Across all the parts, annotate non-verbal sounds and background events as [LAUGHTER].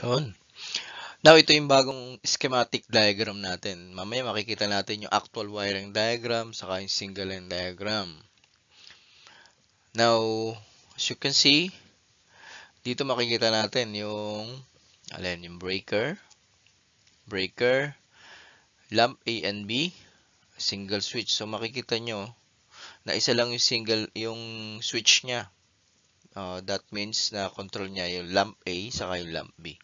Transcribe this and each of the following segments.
Yun. Now, ito yung bagong schematic diagram natin. Mamaya makikita natin yung actual wiring diagram, saka yung single line diagram. Now, as you can see, dito makikita natin yung, alin, yung breaker, breaker, lamp A and B, single switch. So, makikita nyo na isa lang yung single, yung switch niya. Uh, that means na control niya yung lamp A, saka yung lamp B.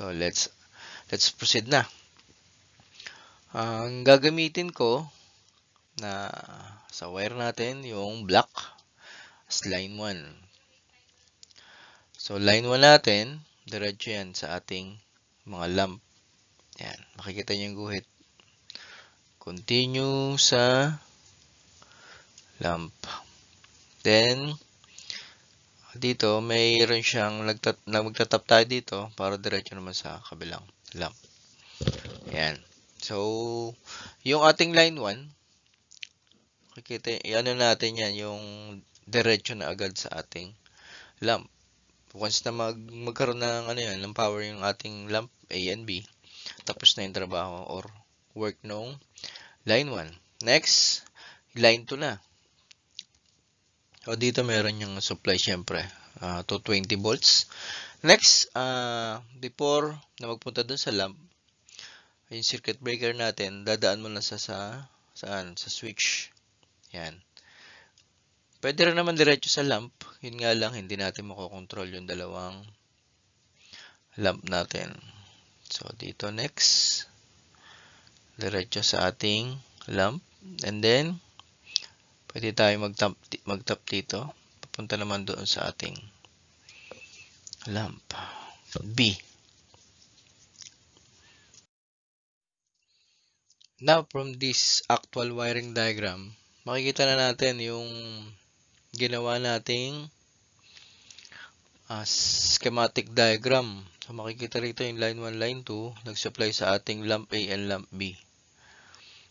So, let's, let's proceed na. Ang gagamitin ko na sa wire natin, yung black as line 1. So, line 1 natin, diretso yan sa ating mga lamp. Yan, makikita nyo yung guhit. Continue sa lamp. Then, dito, mayroon siyang nagtat magtatap tayo dito para diretso naman sa kabilang lamp. Ayan. So, yung ating line 1, kikita, ano natin yan, yung diretso na agad sa ating lamp. Once na mag, magkaroon ng, ano yan, ng power yung ating lamp A and B, tapos na yung trabaho or work nung line 1. Next, line 2 na. O dito meron yung supply syempre uh, to 20 volts. Next, uh, before na magpunta dun sa lamp, yung circuit breaker natin, dadaan mo lang sa, sa saan? Sa switch. Yan. Pwede rin naman diretso sa lamp. Yun nga lang, hindi natin makokontrol yung dalawang lamp natin. So, dito next. Diretso sa ating lamp. And then, Pwede tayo mag-tap mag -tap dito. Papunta naman doon sa ating lamp. B. Now, from this actual wiring diagram, makikita na natin yung ginawa nating uh, schematic diagram. So, makikita rito yung line 1, line 2, nag-supply sa ating lamp A and lamp B.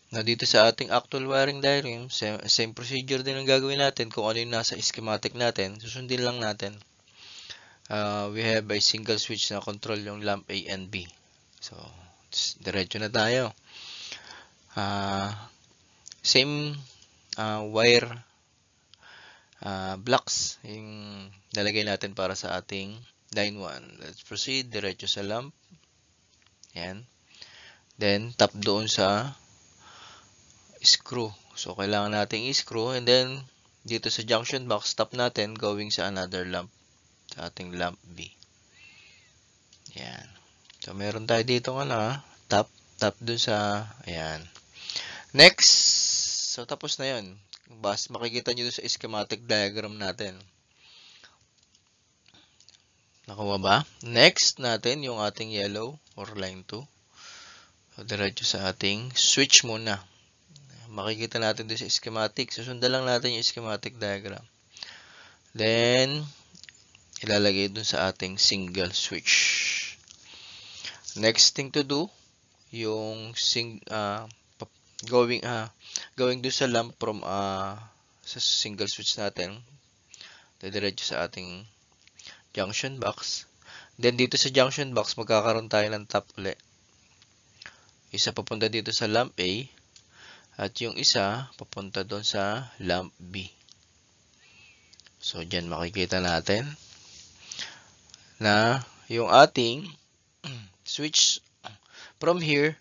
Now, dito sa ating actual wiring diagram, same, same procedure din ang gagawin natin kung ano yung nasa schematic natin. Susundin lang natin. Uh, we have a single switch na control yung lamp A and B. So, diretso na tayo. Uh, same uh, wire uh, blocks yung nalagay natin para sa ating line 1. Let's proceed. Diretso sa lamp. Yan. Then, tap doon sa screw. So, kailangan nating i-screw. And then, dito sa junction box, stop natin going sa another lamp. Sa ating lamp B. Ayan. So, meron tayo dito nga na, tap, tap dun sa, ayan. Next, so tapos na yun. Bas, makikita nyo sa schematic diagram natin. Nakuha ba? Next natin yung ating yellow or line 2. So, diretso sa ating switch muna. Makikita natin dito sa schematic. Susundan lang natin yung schematic diagram. Then, ilalagay dun sa ating single switch. Next thing to do, yung sing, uh, going, uh, going dun sa lamp from uh, sa single switch natin. Didiretso sa ating junction box. Then, dito sa junction box, magkakaroon tayo ng tap ulit. Isa papunta dito sa lamp A. At yung isa, papunta doon sa lamp B. So, dyan makikita natin na yung ating [CLEARS THROAT] switch from here,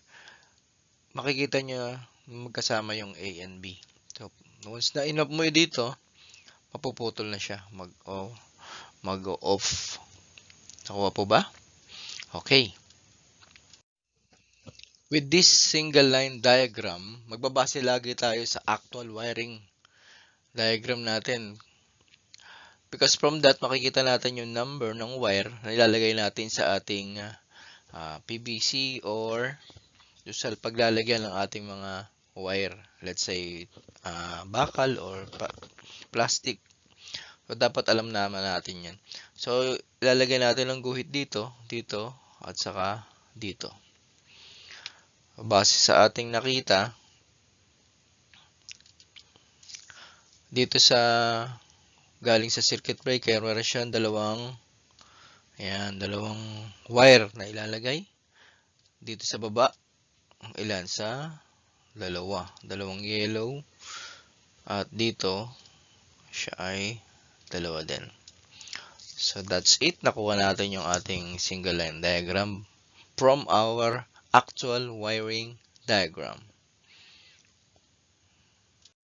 makikita nyo magkasama yung A and B. So, once na inop mo dito, mapuputol na siya. Mag-off. Mag-off. Nakuha po ba? Okay. With this single line diagram, magbabase lagi tayo sa actual wiring diagram natin. Because from that, makikita natin yung number ng wire na ilalagay natin sa ating uh, ah, PVC or sa paglalagyan ng ating mga wire. Let's say, uh, bakal or plastic. So, dapat alam naman natin yan. So, ilalagay natin ng guhit dito, dito, at saka dito base sa ating nakita dito sa galing sa circuit breaker meron siyang dalawang ayan, dalawang wire na ilalagay dito sa baba ilan sa dalawa dalawang yellow at dito siya ay dalawa din so that's it nakuha natin yung ating single line diagram from our actual wiring diagram.